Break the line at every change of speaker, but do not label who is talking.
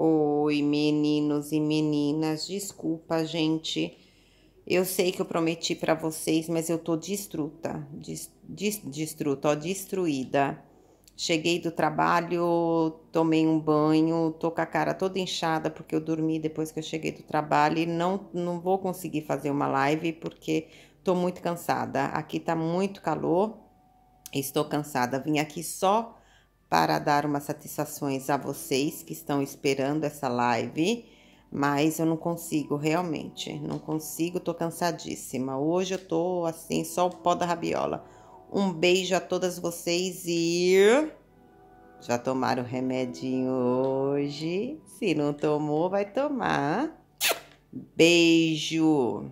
Oi, meninos e meninas, desculpa, gente. Eu sei que eu prometi para vocês, mas eu tô destruta, destruta, ó, destruída. Cheguei do trabalho, tomei um banho, tô com a cara toda inchada porque eu dormi depois que eu cheguei do trabalho e não, não vou conseguir fazer uma live porque tô muito cansada. Aqui tá muito calor, estou cansada. Vim aqui só para dar umas satisfações a vocês que estão esperando essa live, mas eu não consigo realmente, não consigo, tô cansadíssima. Hoje eu tô assim, só o pó da rabiola. Um beijo a todas vocês e já tomaram o remedinho hoje? Se não tomou, vai tomar. Beijo!